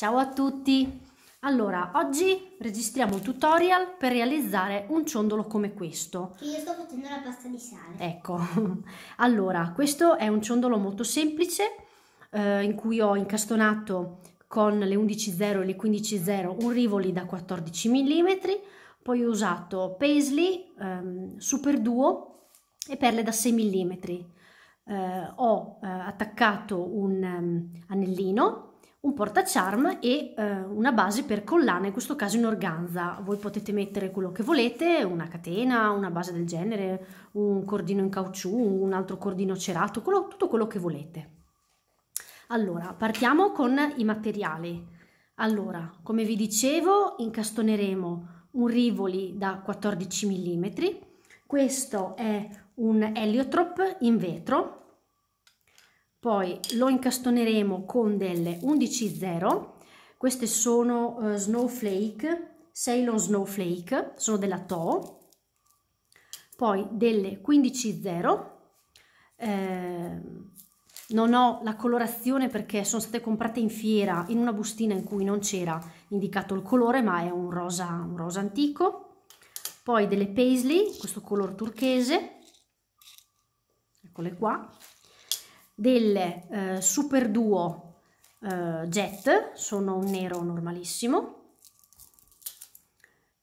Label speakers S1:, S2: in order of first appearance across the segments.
S1: Ciao a tutti! Allora, oggi registriamo un tutorial per realizzare un ciondolo come questo. Che io sto facendo la pasta di sale. Ecco, allora, questo è un ciondolo molto semplice eh, in cui ho incastonato con le 11.0 e le 15.0 un rivoli da 14 mm, poi ho usato Paisley ehm, Super Duo e perle da 6 mm. Eh, ho eh, attaccato un um, anellino un portacharm e eh, una base per collana, in questo caso in organza. Voi potete mettere quello che volete, una catena, una base del genere, un cordino in caucciù, un altro cordino cerato, quello, tutto quello che volete. Allora, partiamo con i materiali. Allora, come vi dicevo, incastoneremo un rivoli da 14 mm. Questo è un heliotrop in vetro poi lo incastoneremo con delle 11.0 queste sono uh, snowflake Ceylon snowflake sono della Toe poi delle 15.0 eh, non ho la colorazione perché sono state comprate in fiera in una bustina in cui non c'era indicato il colore ma è un rosa, un rosa antico poi delle paisley questo color turchese eccole qua delle eh, Super Duo eh, Jet, sono un nero normalissimo,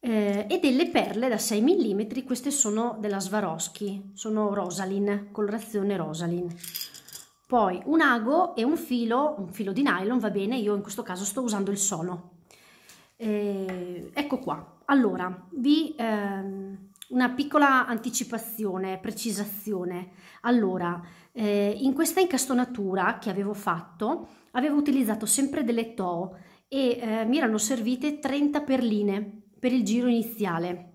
S1: eh, e delle perle da 6 mm, queste sono della Swarovski, sono Rosalin, colorazione Rosalin. Poi un ago e un filo, un filo di nylon, va bene, io in questo caso sto usando il sono. Eh, ecco qua, allora, vi... Ehm, una piccola anticipazione, precisazione. Allora, eh, in questa incastonatura che avevo fatto avevo utilizzato sempre delle TO e eh, mi erano servite 30 perline per il giro iniziale.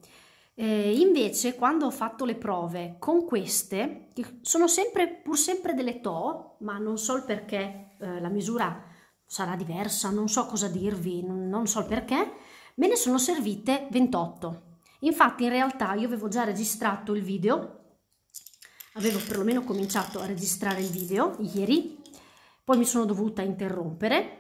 S1: Eh, invece quando ho fatto le prove con queste, che sono sempre, pur sempre delle TO, ma non so il perché eh, la misura sarà diversa, non so cosa dirvi, non so il perché, me ne sono servite 28. Infatti in realtà io avevo già registrato il video avevo perlomeno cominciato a registrare il video ieri, poi mi sono dovuta interrompere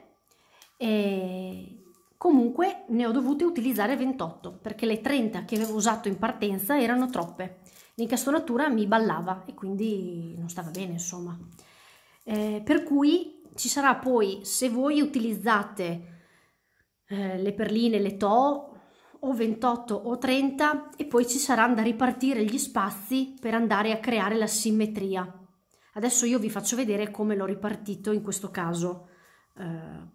S1: e comunque ne ho dovute utilizzare 28 perché le 30 che avevo usato in partenza erano troppe. L'incastonatura mi ballava e quindi non stava bene insomma. Eh, per cui ci sarà poi, se voi utilizzate eh, le perline, le to, o 28 o 30 e poi ci saranno da ripartire gli spazi per andare a creare la simmetria. Adesso io vi faccio vedere come l'ho ripartito in questo caso. Eh,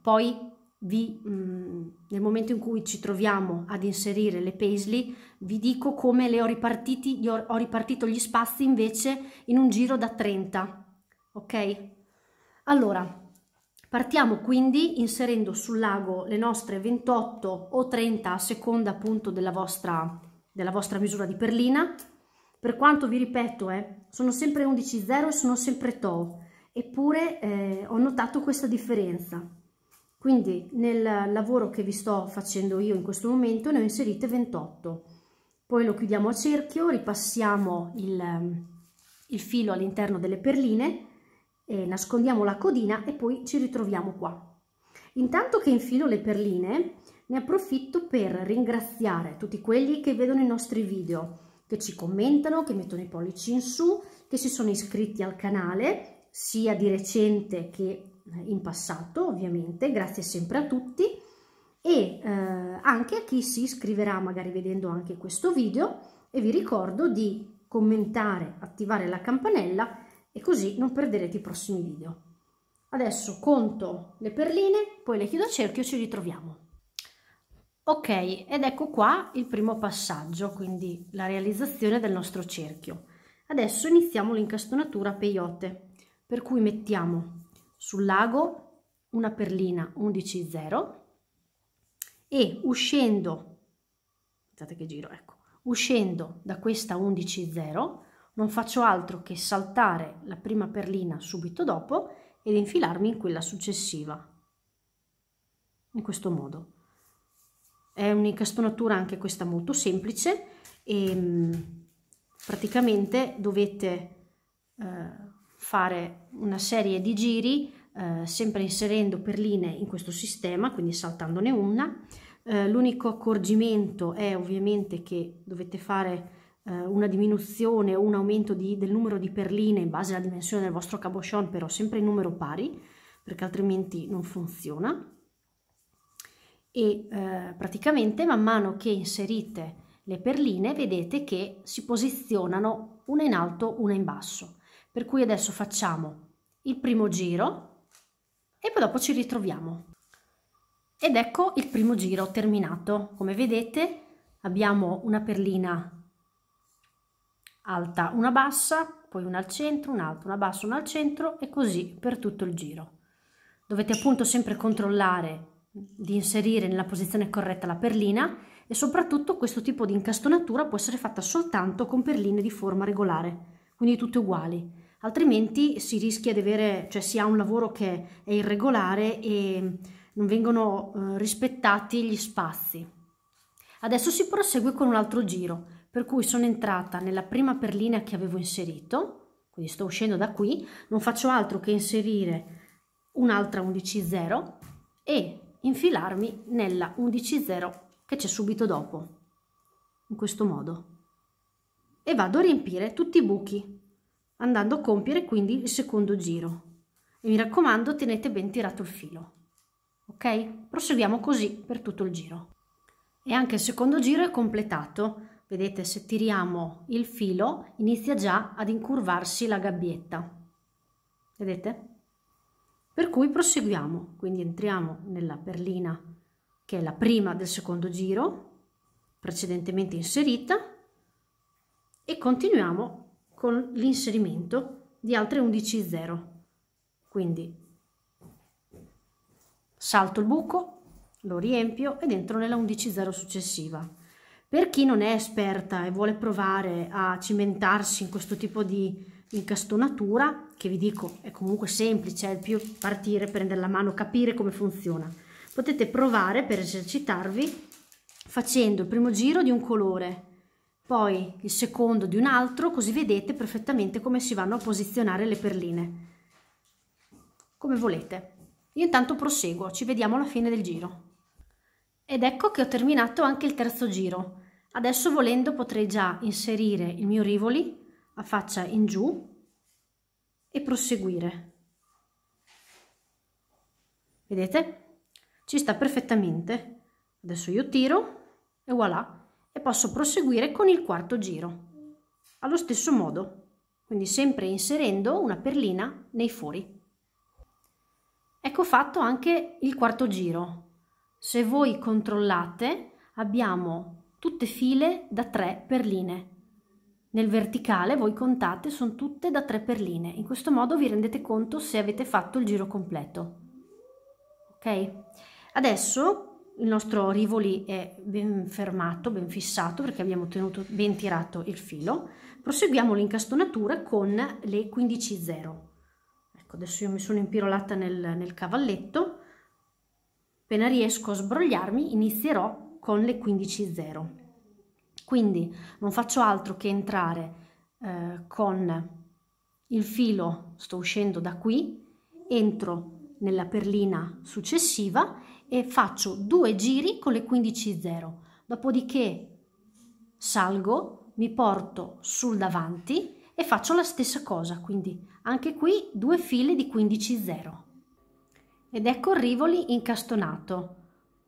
S1: poi vi, mh, mm, nel momento in cui ci troviamo ad inserire le paisley vi dico come le ho ripartiti, ho, ho ripartito gli spazi invece in un giro da 30. Ok? Allora, Partiamo quindi inserendo sul lago le nostre 28 o 30 a seconda appunto della vostra, della vostra misura di perlina. Per quanto vi ripeto, eh, sono sempre 11,0 e sono sempre TO, eppure eh, ho notato questa differenza. Quindi nel lavoro che vi sto facendo io in questo momento ne ho inserite 28. Poi lo chiudiamo a cerchio, ripassiamo il, il filo all'interno delle perline eh, nascondiamo la codina e poi ci ritroviamo qua. Intanto che infilo le perline, ne approfitto per ringraziare tutti quelli che vedono i nostri video, che ci commentano, che mettono i pollici in su, che si sono iscritti al canale, sia di recente che eh, in passato, ovviamente, grazie sempre a tutti, e eh, anche a chi si iscriverà magari vedendo anche questo video, e vi ricordo di commentare, attivare la campanella e così non perderete i prossimi video. Adesso conto le perline, poi le chiudo a cerchio e ci ritroviamo. Ok, ed ecco qua il primo passaggio, quindi la realizzazione del nostro cerchio. Adesso iniziamo l'incastonatura a peyote, per cui mettiamo sul lago una perlina 11.0 e uscendo, pensate che giro, ecco, uscendo da questa 11 non faccio altro che saltare la prima perlina subito dopo ed infilarmi in quella successiva. In questo modo. È un'incastonatura anche questa molto semplice e mm, praticamente dovete eh, fare una serie di giri eh, sempre inserendo perline in questo sistema, quindi saltandone una. Eh, l'unico accorgimento è ovviamente che dovete fare eh, una diminuzione o un aumento di, del numero di perline in base alla dimensione del vostro cabochon, però sempre in numero pari, perché altrimenti non funziona. E eh, praticamente man mano che inserite le perline vedete che si posizionano una in alto, una in basso. Per cui adesso facciamo il primo giro e poi dopo ci ritroviamo. Ed ecco il primo giro terminato. Come vedete abbiamo una perlina alta una bassa, poi una al centro, un'altra, una bassa, una al centro e così per tutto il giro. Dovete appunto sempre controllare di inserire nella posizione corretta la perlina e soprattutto questo tipo di incastonatura può essere fatta soltanto con perline di forma regolare, quindi tutte uguali. Altrimenti si rischia di avere, cioè si ha un lavoro che è irregolare e non vengono eh, rispettati gli spazi. Adesso si prosegue con un altro giro per cui sono entrata nella prima perlina che avevo inserito, quindi sto uscendo da qui, non faccio altro che inserire un'altra 11.0 e infilarmi nella 11.0 che c'è subito dopo, in questo modo. E vado a riempire tutti i buchi, andando a compiere quindi il secondo giro. E mi raccomando tenete ben tirato il filo. Ok? Proseguiamo così per tutto il giro. E anche il secondo giro è completato vedete se tiriamo il filo inizia già ad incurvarsi la gabbietta, vedete? Per cui proseguiamo, quindi entriamo nella perlina che è la prima del secondo giro, precedentemente inserita, e continuiamo con l'inserimento di altre 11 0. Quindi salto il buco, lo riempio ed entro nella 11 0 successiva. Per chi non è esperta e vuole provare a cimentarsi in questo tipo di incastonatura, che vi dico è comunque semplice, è il più partire, prendere la mano, capire come funziona. Potete provare per esercitarvi facendo il primo giro di un colore, poi il secondo di un altro, così vedete perfettamente come si vanno a posizionare le perline. Come volete. Io intanto proseguo, ci vediamo alla fine del giro. Ed ecco che ho terminato anche il terzo giro. Adesso volendo potrei già inserire il mio rivoli a faccia in giù e proseguire. Vedete? Ci sta perfettamente. Adesso io tiro e voilà. E posso proseguire con il quarto giro. Allo stesso modo. Quindi sempre inserendo una perlina nei fori. Ecco fatto anche il quarto giro. Se voi controllate abbiamo tutte file da 3 perline. Nel verticale voi contate, sono tutte da 3 perline. In questo modo vi rendete conto se avete fatto il giro completo. Ok? Adesso il nostro rivoli è ben fermato, ben fissato perché abbiamo tenuto ben tirato il filo. Proseguiamo l'incastonatura con le 15.0. Ecco, adesso io mi sono impirolata nel, nel cavalletto. Appena riesco a sbrogliarmi inizierò con le 15.0. Quindi non faccio altro che entrare eh, con il filo, sto uscendo da qui, entro nella perlina successiva e faccio due giri con le 15.0. Dopodiché salgo, mi porto sul davanti e faccio la stessa cosa, quindi anche qui due file di 15.0. Ed ecco il rivoli incastonato,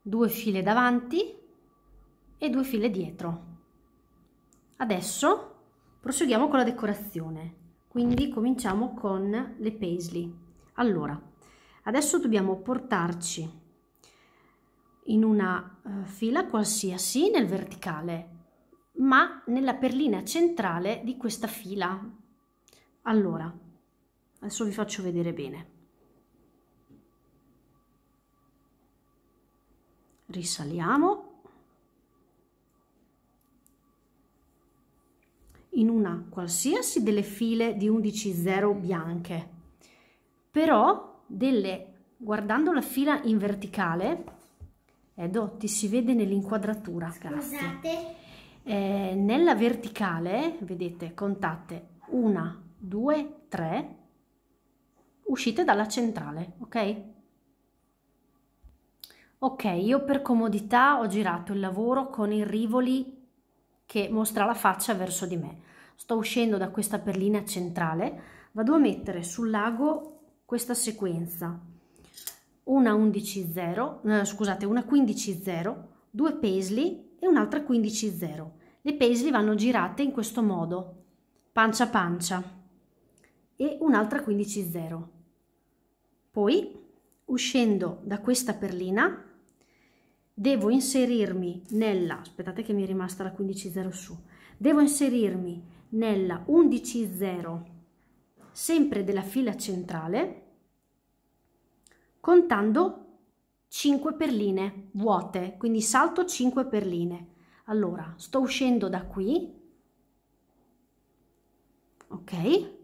S1: due file davanti, e due file dietro. Adesso proseguiamo con la decorazione, quindi cominciamo con le paisley. Allora, adesso dobbiamo portarci in una eh, fila qualsiasi nel verticale, ma nella perlina centrale di questa fila. Allora, adesso vi faccio vedere bene. Risaliamo una qualsiasi delle file di 11 0 bianche, però delle, guardando la fila in verticale, Edo, ti si vede nell'inquadratura, Scusate. Eh, nella verticale, vedete, contate 1, 2, 3, uscite dalla centrale, ok? Ok, io per comodità ho girato il lavoro con il rivoli che mostra la faccia verso di me sto uscendo da questa perlina centrale, vado a mettere sul lago questa sequenza, una 11 0, eh, scusate, una 15 0, due pesli e un'altra 15 0. Le pesli vanno girate in questo modo, pancia pancia e un'altra 15 0. Poi uscendo da questa perlina devo inserirmi nella aspettate che mi è rimasta la 15 0 su devo inserirmi nella 11.0 sempre della fila centrale contando 5 perline vuote quindi salto 5 perline allora sto uscendo da qui ok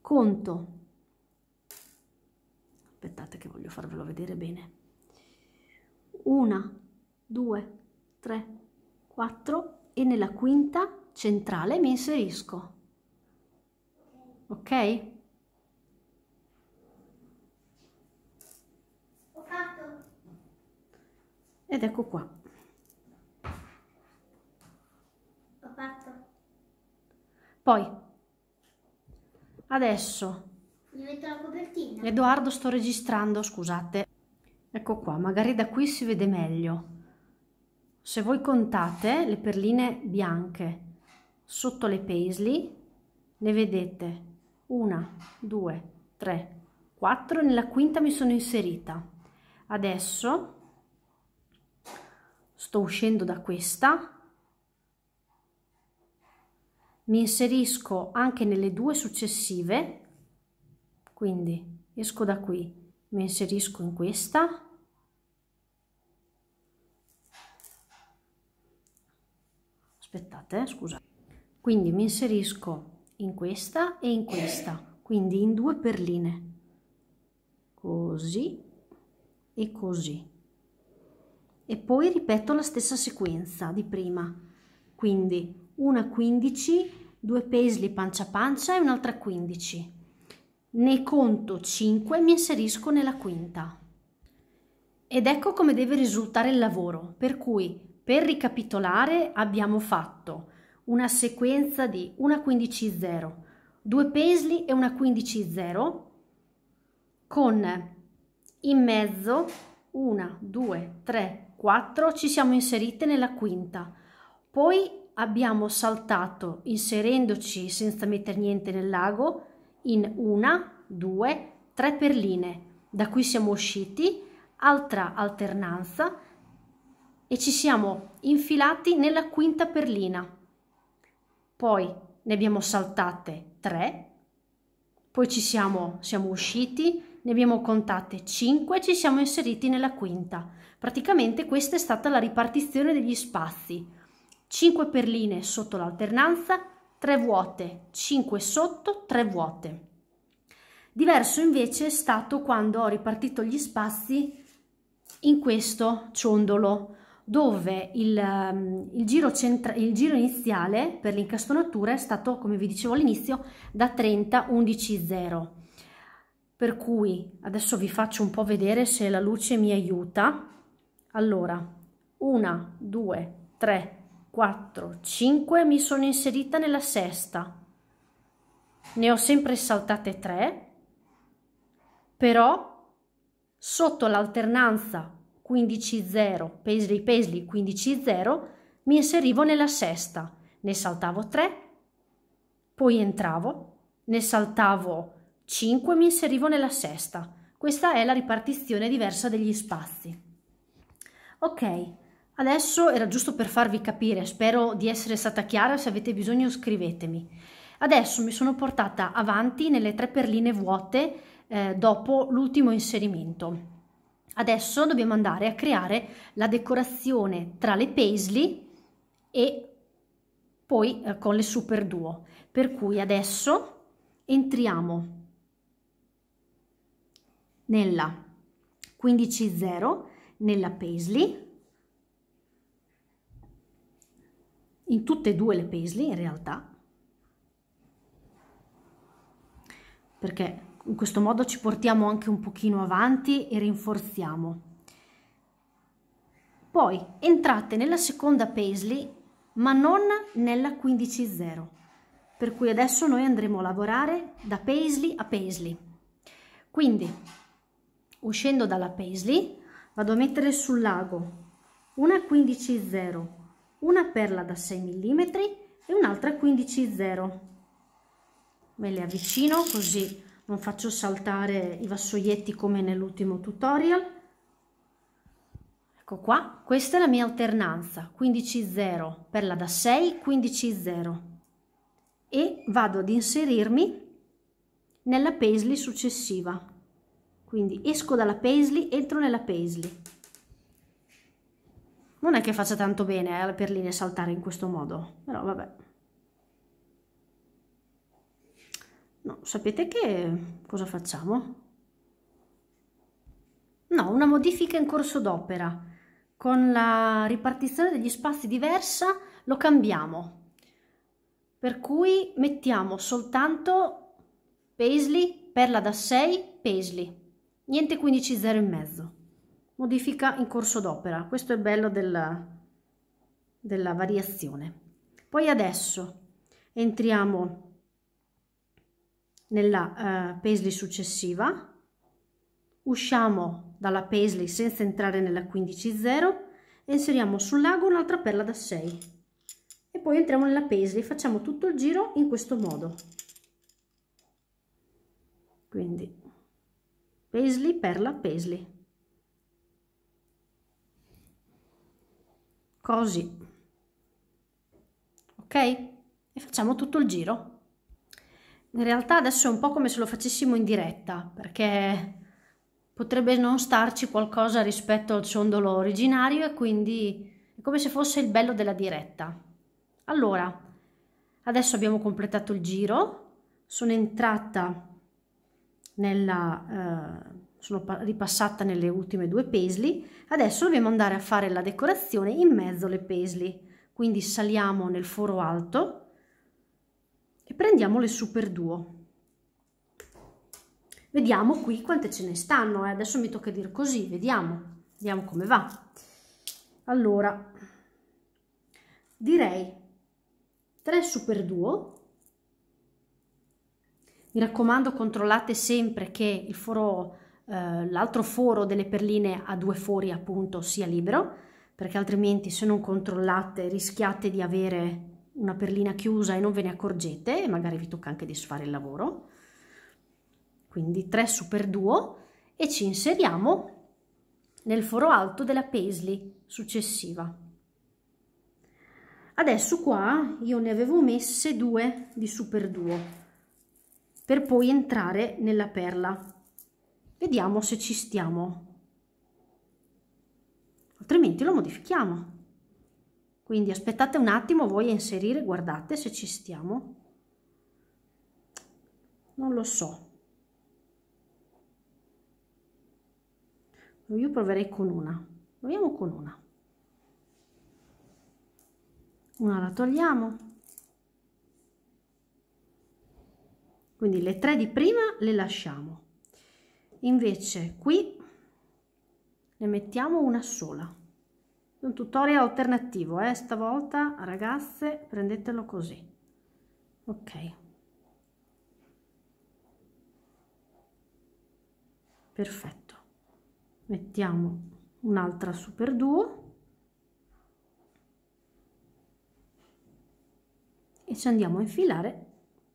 S1: conto aspettate che voglio farvelo vedere bene una, due, tre, quattro, e nella quinta centrale mi inserisco. Ok? Ho fatto. Ed ecco qua. Ho fatto. Poi, adesso... Mi metto la copertina. Edoardo sto registrando, scusate. Ecco qua, magari da qui si vede meglio se voi contate le perline bianche sotto le paisley ne vedete una, due, tre, quattro, nella quinta mi sono inserita. Adesso sto uscendo da questa, mi inserisco anche nelle due successive, quindi esco da qui, mi inserisco in questa, aspettate, eh, scusa. Quindi mi inserisco in questa e in questa, quindi in due perline, così e così. E poi ripeto la stessa sequenza di prima, quindi una 15, due pesli pancia pancia e un'altra 15. Ne conto 5 mi inserisco nella quinta. Ed ecco come deve risultare il lavoro, per cui per ricapitolare abbiamo fatto una sequenza di una 15-0, due pesli e una 15-0 con in mezzo una, due, tre, quattro, ci siamo inserite nella quinta. Poi abbiamo saltato inserendoci senza mettere niente nel lago in una, due, tre perline. Da qui siamo usciti, altra alternanza e ci siamo infilati nella quinta perlina. Poi ne abbiamo saltate 3, poi ci siamo, siamo usciti, ne abbiamo contate 5 e ci siamo inseriti nella quinta. Praticamente questa è stata la ripartizione degli spazi. 5 perline sotto l'alternanza, 3 vuote, 5 sotto, 3 vuote. Diverso invece è stato quando ho ripartito gli spazi in questo ciondolo dove il, ehm, il, giro il, giro iniziale per l'incastonatura è stato, come vi dicevo all'inizio, da 30 11 0. Per cui adesso vi faccio un po' vedere se la luce mi aiuta. Allora, 1, 2, 3, 4, 5, mi sono inserita nella sesta. Ne ho sempre saltate 3, però sotto l'alternanza 15-0, Paisley Paisley 15-0, mi inserivo nella sesta, ne saltavo 3, poi entravo, ne saltavo 5, mi inserivo nella sesta. Questa è la ripartizione diversa degli spazi. Ok, adesso era giusto per farvi capire, spero di essere stata chiara, se avete bisogno scrivetemi. Adesso mi sono portata avanti nelle tre perline vuote eh, dopo l'ultimo inserimento. Adesso dobbiamo andare a creare la decorazione tra le paisley e poi eh, con le super duo. Per cui adesso entriamo nella 15.0, nella paisley, in tutte e due le paisley in realtà, perché in questo modo ci portiamo anche un pochino avanti e rinforziamo. Poi entrate nella seconda paisley ma non nella 15.0 per cui adesso noi andremo a lavorare da paisley a paisley. Quindi uscendo dalla paisley vado a mettere sul lago una 15.0, una perla da 6 mm e un'altra 15.0. Me le avvicino così non faccio saltare i vassoietti come nell'ultimo tutorial ecco qua questa è la mia alternanza 15 0 perla da 6 15 0 e vado ad inserirmi nella paisley successiva quindi esco dalla paisley entro nella paisley non è che faccia tanto bene eh, per linee saltare in questo modo però vabbè No, sapete che cosa facciamo? No, una modifica in corso d'opera. Con la ripartizione degli spazi diversa lo cambiamo. Per cui mettiamo soltanto Paisley, perla da 6, Paisley. Niente 15 0 e mezzo. Modifica in corso d'opera. Questo è bello della, della variazione. Poi adesso entriamo nella eh, paisley successiva usciamo dalla paisley senza entrare nella 15.0 e inseriamo sul lago un'altra perla da 6 e poi entriamo nella paisley facciamo tutto il giro in questo modo quindi paisley perla paisley così ok e facciamo tutto il giro in realtà adesso è un po' come se lo facessimo in diretta, perché potrebbe non starci qualcosa rispetto al ciondolo originario e quindi è come se fosse il bello della diretta. Allora, adesso abbiamo completato il giro, sono entrata nella... Eh, sono ripassata nelle ultime due pesli, adesso dobbiamo andare a fare la decorazione in mezzo alle pesli, quindi saliamo nel foro alto, e prendiamo le super duo vediamo qui quante ce ne stanno eh. adesso mi tocca dire così vediamo vediamo come va allora direi 3 super duo mi raccomando controllate sempre che il foro eh, l'altro foro delle perline a due fori appunto sia libero perché altrimenti se non controllate rischiate di avere una perlina chiusa e non ve ne accorgete e magari vi tocca anche disfare il lavoro. Quindi 3 su per 2 e ci inseriamo nel foro alto della paisley successiva. Adesso qua io ne avevo messe due di super 2 per poi entrare nella perla. Vediamo se ci stiamo. Altrimenti lo modifichiamo. Quindi aspettate un attimo voi a inserire, guardate se ci stiamo. Non lo so. Io proverei con una. Proviamo con una. Una la togliamo. Quindi le tre di prima le lasciamo. Invece qui ne mettiamo una sola un tutorial alternativo eh stavolta ragazze prendetelo così ok perfetto mettiamo un'altra super duo e ci andiamo a infilare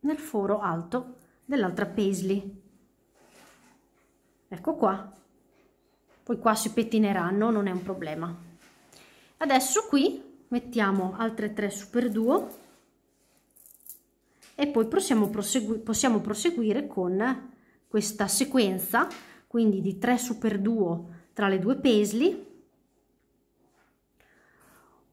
S1: nel foro alto dell'altra paisley ecco qua poi qua si pettineranno non è un problema adesso qui mettiamo altre 3 super duo e poi possiamo, prosegui possiamo proseguire con questa sequenza quindi di 3 super duo tra le due paisley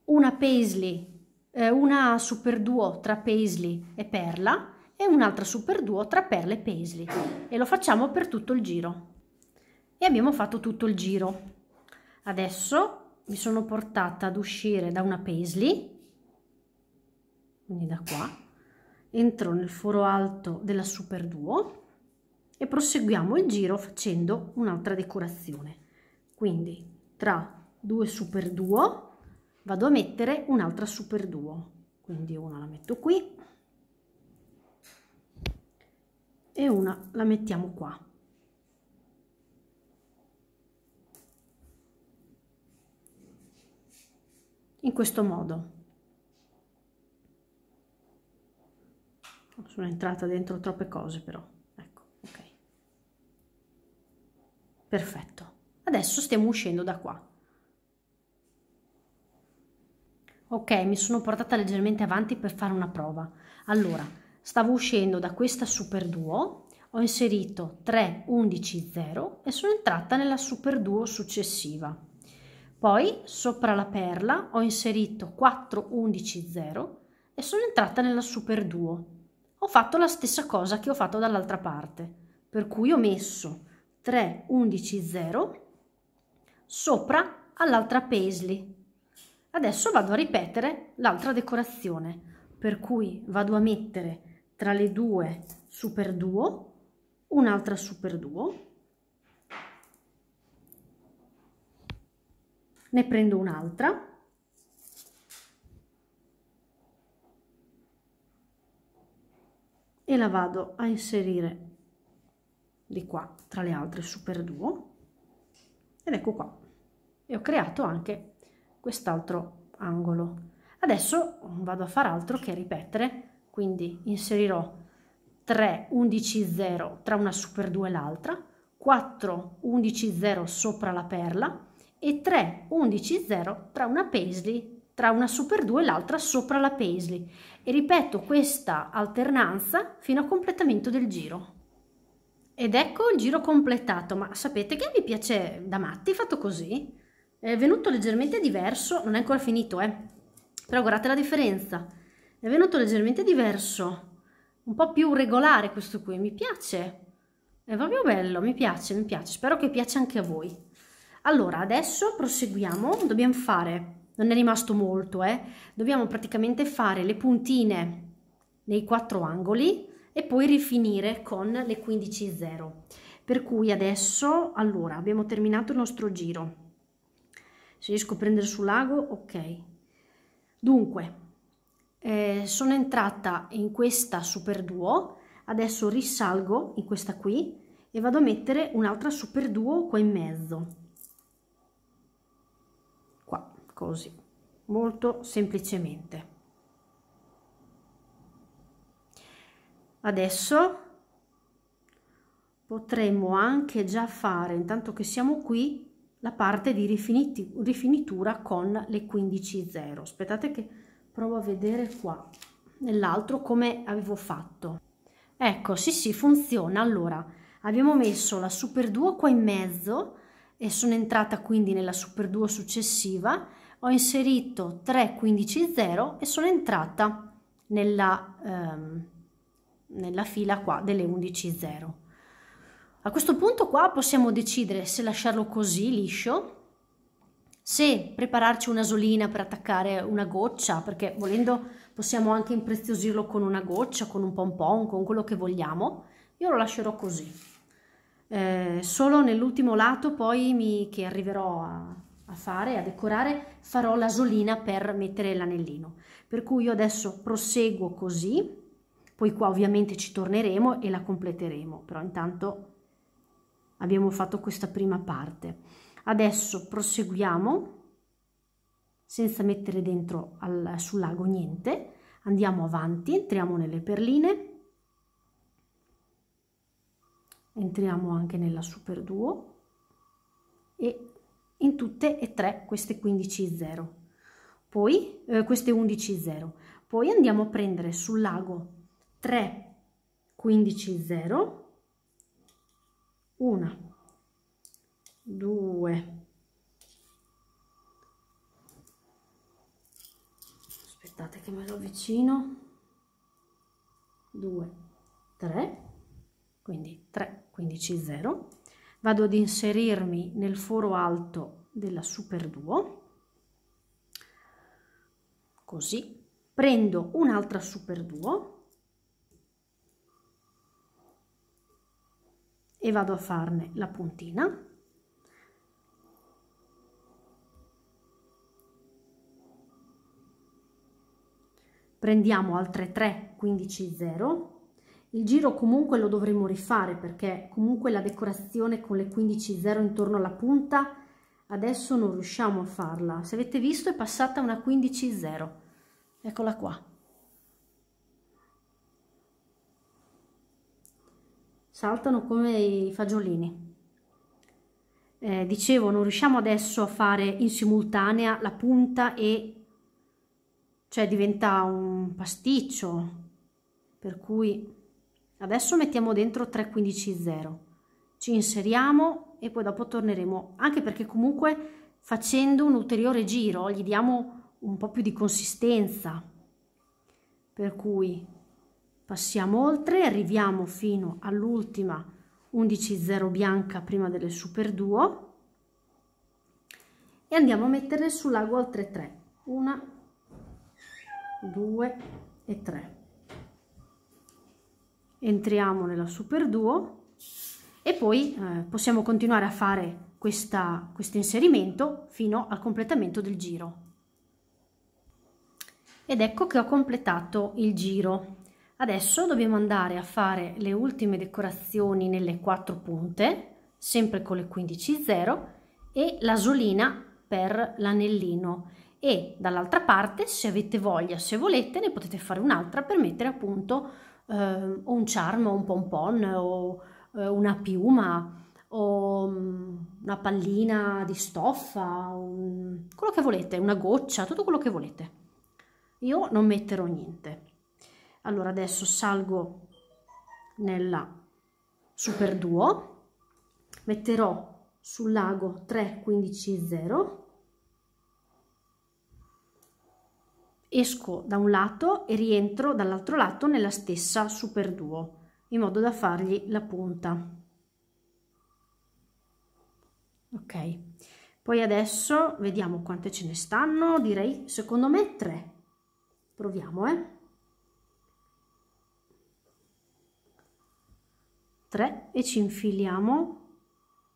S1: una paisley eh, una super duo tra paisley e perla e un'altra super duo tra perle e paisley e lo facciamo per tutto il giro e abbiamo fatto tutto il giro adesso mi sono portata ad uscire da una paisley quindi da qua entro nel foro alto della super duo e proseguiamo il giro facendo un'altra decorazione quindi tra due super duo vado a mettere un'altra super duo quindi una la metto qui e una la mettiamo qua in questo modo. Sono entrata dentro troppe cose però. Ecco, ok. Perfetto. Adesso stiamo uscendo da qua. Ok, mi sono portata leggermente avanti per fare una prova. Allora, stavo uscendo da questa super duo, ho inserito 3, 11, 0 e sono entrata nella super duo successiva. Poi sopra la perla ho inserito 4 11 0 e sono entrata nella super duo. Ho fatto la stessa cosa che ho fatto dall'altra parte, per cui ho messo 3 11 0 sopra all'altra paisley. Adesso vado a ripetere l'altra decorazione, per cui vado a mettere tra le due super duo un'altra super duo ne prendo un'altra e la vado a inserire di qua tra le altre super duo ed ecco qua e ho creato anche quest'altro angolo adesso vado a fare altro che ripetere quindi inserirò 3 11 0 tra una super 2 e l'altra 4 11 0 sopra la perla e 3 11 0 tra una paisley tra una super 2 e l'altra sopra la paisley e ripeto questa alternanza fino a completamento del giro ed ecco il giro completato ma sapete che mi piace da matti fatto così è venuto leggermente diverso non è ancora finito eh però guardate la differenza è venuto leggermente diverso un po' più regolare questo qui mi piace è proprio bello mi piace mi piace spero che piaccia anche a voi allora, adesso proseguiamo, dobbiamo fare, non è rimasto molto, eh? dobbiamo praticamente fare le puntine nei quattro angoli e poi rifinire con le 15 0. Per cui adesso, allora, abbiamo terminato il nostro giro. Se riesco a prendere sul lago, ok. Dunque, eh, sono entrata in questa super duo, adesso risalgo in questa qui e vado a mettere un'altra super duo qua in mezzo così molto semplicemente adesso potremmo anche già fare intanto che siamo qui la parte di rifinitura con le 15.0. aspettate che provo a vedere qua nell'altro come avevo fatto ecco sì sì funziona allora abbiamo messo la super 2 qua in mezzo e sono entrata quindi nella super 2 successiva ho inserito 315.0 e sono entrata nella, ehm, nella fila qua delle 11.0. A questo punto qua possiamo decidere se lasciarlo così liscio, se prepararci una solina per attaccare una goccia, perché volendo possiamo anche impreziosirlo con una goccia, con un pompon, con quello che vogliamo, io lo lascerò così. Eh, solo nell'ultimo lato poi mi, che arriverò a, a fare, a decorare, farò la solina per mettere l'anellino. Per cui io adesso proseguo così, poi qua ovviamente ci torneremo e la completeremo, però intanto abbiamo fatto questa prima parte. Adesso proseguiamo senza mettere dentro al, sul lago niente, andiamo avanti, entriamo nelle perline, entriamo anche nella super duo e in tutte e tre queste 15 0. Poi eh, queste 11 0. Poi andiamo a prendere sul lago 3 15 0 1 2 aspettate che me lo avvicino 2 3 quindi 3 15 0 vado ad inserirmi nel foro alto della Super Duo, così, prendo un'altra Super Duo e vado a farne la puntina. Prendiamo altre 3, 15, 0, il giro comunque lo dovremo rifare perché comunque la decorazione con le 15.0 intorno alla punta adesso non riusciamo a farla. Se avete visto è passata una 15.0. Eccola qua. Saltano come i fagiolini. Eh, dicevo non riusciamo adesso a fare in simultanea la punta e cioè diventa un pasticcio per cui Adesso mettiamo dentro 3,15,0. Ci inseriamo e poi dopo torneremo, anche perché comunque facendo un ulteriore giro gli diamo un po' più di consistenza. Per cui passiamo oltre, arriviamo fino all'ultima 11,0 bianca prima delle super duo e andiamo a metterle sull'ago altre 3 Una, due e tre entriamo nella super duo e poi eh, possiamo continuare a fare questo quest inserimento fino al completamento del giro ed ecco che ho completato il giro adesso dobbiamo andare a fare le ultime decorazioni nelle quattro punte sempre con le 15 0 e l'asolina per l'anellino e dall'altra parte se avete voglia se volete ne potete fare un'altra per mettere appunto eh, un charm un pompon o eh, una piuma o mm, una pallina di stoffa, un... quello che volete, una goccia, tutto quello che volete. Io non metterò niente. Allora adesso salgo nella Super Duo, metterò sul lago 315 0 esco da un lato e rientro dall'altro lato nella stessa super duo in modo da fargli la punta ok poi adesso vediamo quante ce ne stanno direi secondo me tre proviamo eh 3 e ci infiliamo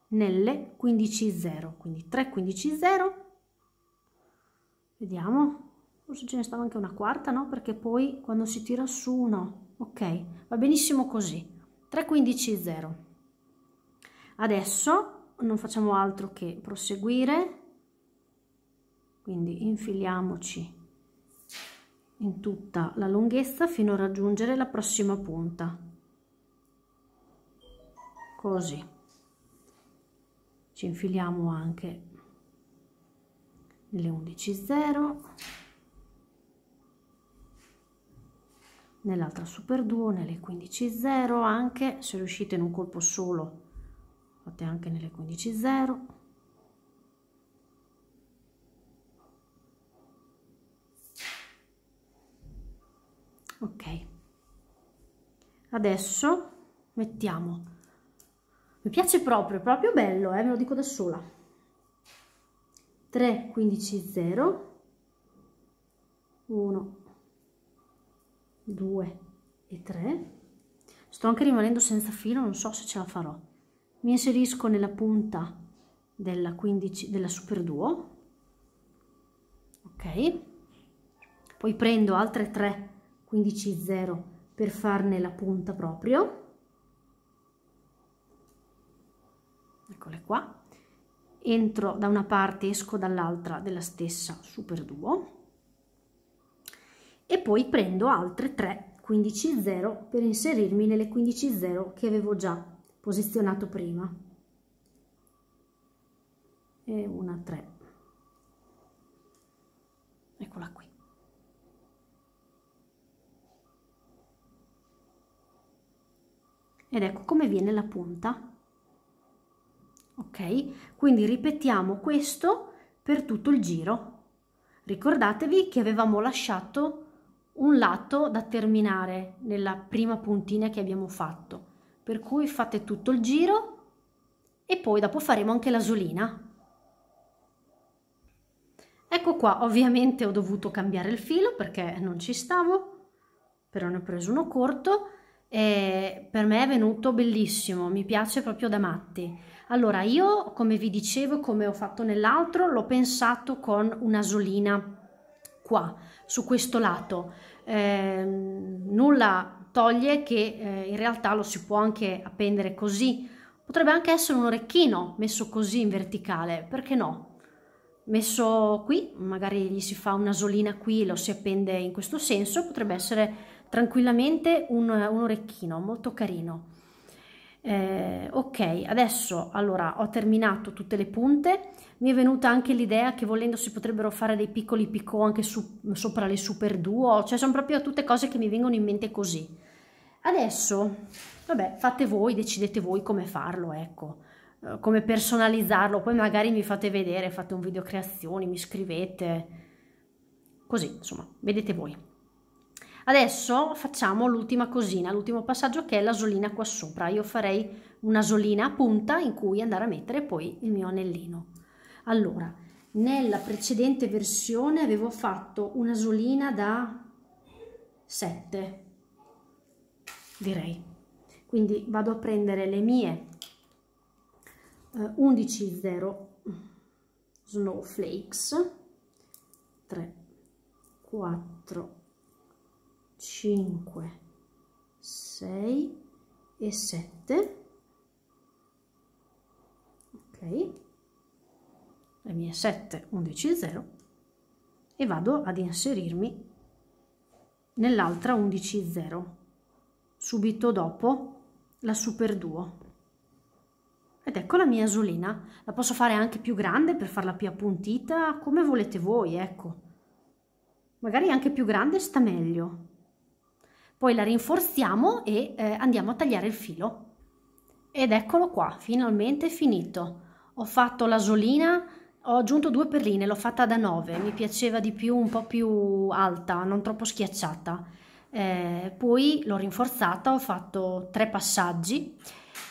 S1: nelle 15 0 quindi 3 15 0 vediamo forse ce ne stava anche una quarta, no? Perché poi quando si tira su no. ok, va benissimo così. 3, 15, 0. Adesso non facciamo altro che proseguire, quindi infiliamoci in tutta la lunghezza fino a raggiungere la prossima punta. Così. Ci infiliamo anche le 11.0 nell'altra super 2 nelle 15.0 anche se riuscite in un colpo solo fate anche nelle 15.0 ok adesso mettiamo mi piace proprio proprio bello eh, ve lo dico da sola 3 15 0 1 2 e 3 sto anche rimanendo senza filo non so se ce la farò mi inserisco nella punta della 15 della super duo ok poi prendo altre 3 15 0 per farne la punta proprio eccole qua entro da una parte esco dall'altra della stessa super duo e poi prendo altre 3 15 0 per inserirmi nelle 15 0 che avevo già posizionato prima e una 3 eccola qui ed ecco come viene la punta ok quindi ripetiamo questo per tutto il giro ricordatevi che avevamo lasciato un lato da terminare nella prima puntina che abbiamo fatto per cui fate tutto il giro e poi dopo faremo anche la solina ecco qua ovviamente ho dovuto cambiare il filo perché non ci stavo però ne ho preso uno corto e per me è venuto bellissimo mi piace proprio da matti allora io come vi dicevo come ho fatto nell'altro l'ho pensato con un'asolina qua su questo lato. Eh, nulla toglie che eh, in realtà lo si può anche appendere così. Potrebbe anche essere un orecchino messo così in verticale, perché no? Messo qui, magari gli si fa una solina qui, e lo si appende in questo senso, potrebbe essere tranquillamente un, un orecchino, molto carino. Eh, ok, adesso allora ho terminato tutte le punte, mi è venuta anche l'idea che volendo si potrebbero fare dei piccoli picco anche su, sopra le super duo, cioè sono proprio tutte cose che mi vengono in mente così. Adesso, vabbè, fate voi, decidete voi come farlo, ecco, eh, come personalizzarlo, poi magari mi fate vedere, fate un video creazioni, mi scrivete, così, insomma, vedete voi. Adesso facciamo l'ultima cosina, l'ultimo passaggio che è l'asolina qua sopra. Io farei un'asolina a punta in cui andare a mettere poi il mio anellino. Allora, nella precedente versione avevo fatto una solina da 7, direi. Quindi vado a prendere le mie eh, 11 0 snowflakes, 3, 4, 5, 6 e 7. Ok le mie 7 11 0 e vado ad inserirmi nell'altra 11 0 subito dopo la super duo ed ecco la mia asolina la posso fare anche più grande per farla più appuntita come volete voi ecco magari anche più grande sta meglio poi la rinforziamo e eh, andiamo a tagliare il filo ed eccolo qua finalmente finito ho fatto l'asolina ho aggiunto due perline, l'ho fatta da 9, mi piaceva di più un po' più alta, non troppo schiacciata. Eh, poi l'ho rinforzata, ho fatto tre passaggi,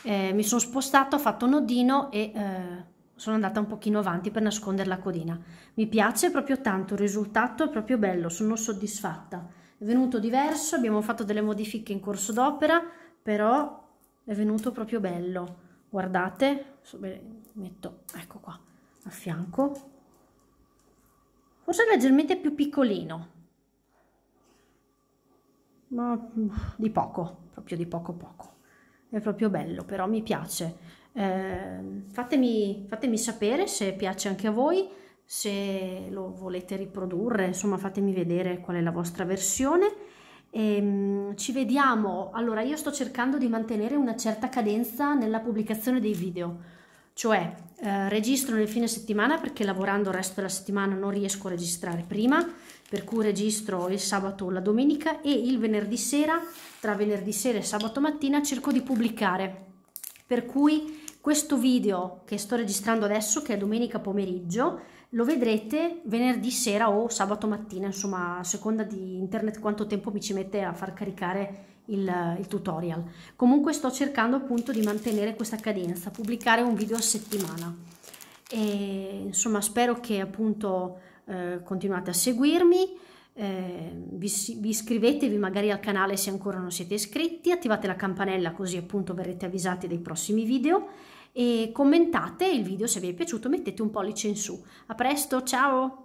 S1: eh, mi sono spostata, ho fatto un nodino e eh, sono andata un pochino avanti per nascondere la codina. Mi piace proprio tanto, il risultato è proprio bello, sono soddisfatta. È venuto diverso, abbiamo fatto delle modifiche in corso d'opera, però è venuto proprio bello. Guardate, metto, ecco qua a fianco forse leggermente più piccolino ma di poco proprio di poco poco è proprio bello però mi piace eh, fatemi, fatemi sapere se piace anche a voi se lo volete riprodurre insomma fatemi vedere qual è la vostra versione e, ehm, ci vediamo allora io sto cercando di mantenere una certa cadenza nella pubblicazione dei video cioè eh, registro nel fine settimana perché lavorando il resto della settimana non riesco a registrare prima, per cui registro il sabato o la domenica e il venerdì sera, tra venerdì sera e sabato mattina cerco di pubblicare. Per cui questo video che sto registrando adesso, che è domenica pomeriggio, lo vedrete venerdì sera o sabato mattina, insomma, a seconda di internet quanto tempo mi ci mette a far caricare il, il tutorial. Comunque sto cercando appunto di mantenere questa cadenza, pubblicare un video a settimana. E, insomma spero che appunto eh, continuate a seguirmi. Eh, vi, vi, iscrivetevi magari al canale se ancora non siete iscritti, attivate la campanella così appunto verrete avvisati dei prossimi video e commentate il video se vi è piaciuto, mettete un pollice in su. A presto, ciao!